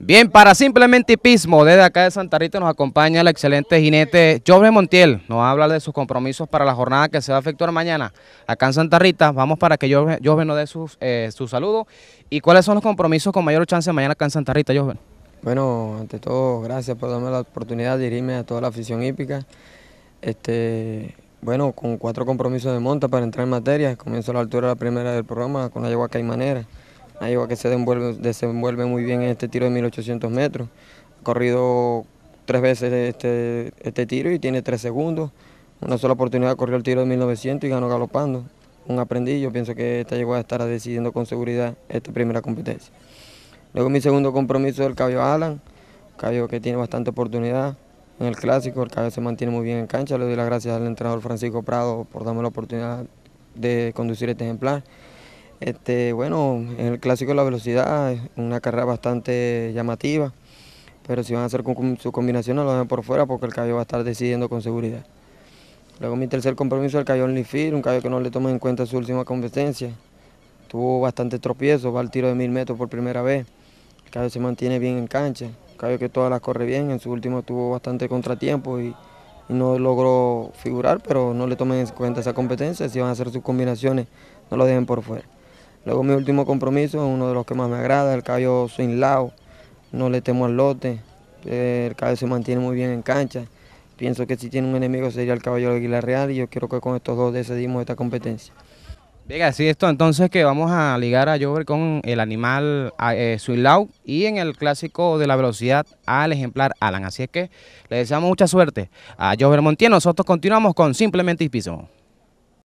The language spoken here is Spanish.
Bien, para Simplemente Hipismo, desde acá de Santa Rita nos acompaña el excelente jinete Joven Montiel. Nos habla de sus compromisos para la jornada que se va a efectuar mañana acá en Santa Rita. Vamos para que Joven nos dé su eh, saludo. ¿Y cuáles son los compromisos con mayor chance mañana acá en Santa Rita, Joven? Bueno, ante todo, gracias por darme la oportunidad de irme a toda la afición hípica. Este, bueno, con cuatro compromisos de monta para entrar en materia. Comienzo a la altura de la primera del programa con la yegua manera. Una que se desenvuelve, muy bien en este tiro de 1800 metros. Ha corrido tres veces este, este, tiro y tiene tres segundos. Una sola oportunidad corrió el tiro de 1900 y ganó galopando. Un aprendiz, yo pienso que esta llegó a estar decidiendo con seguridad esta primera competencia. Luego mi segundo compromiso es el caballo Alan, caballo que tiene bastante oportunidad en el clásico, el caballo se mantiene muy bien en cancha, le doy las gracias al entrenador Francisco Prado por darme la oportunidad de conducir este ejemplar. Este, bueno, en el clásico de la velocidad, una carrera bastante llamativa, pero si van a hacer con su combinación no lo dejen por fuera porque el caballo va a estar decidiendo con seguridad. Luego mi tercer compromiso, el caballo Onlyfield, un caballo que no le toma en cuenta su última competencia. Tuvo bastante tropiezo, va al tiro de mil metros por primera vez. El caballo se mantiene bien en cancha, el caballo que todas las corre bien, en su último tuvo bastante contratiempo y, y no logró figurar, pero no le tomen en cuenta esa competencia, si van a hacer sus combinaciones no lo dejen por fuera. Luego mi último compromiso, uno de los que más me agrada, el caballo sin no le temo al lote, eh, el caballo se mantiene muy bien en cancha. Pienso que si tiene un enemigo sería el caballo de Aguilar Real y yo quiero que con estos dos decidimos esta competencia. Venga, así esto entonces que vamos a ligar a Jover con el animal eh, y en el clásico de la velocidad al ejemplar Alan. Así es que le deseamos mucha suerte a Jover Montiel. Nosotros continuamos con Simplemente Hipismo.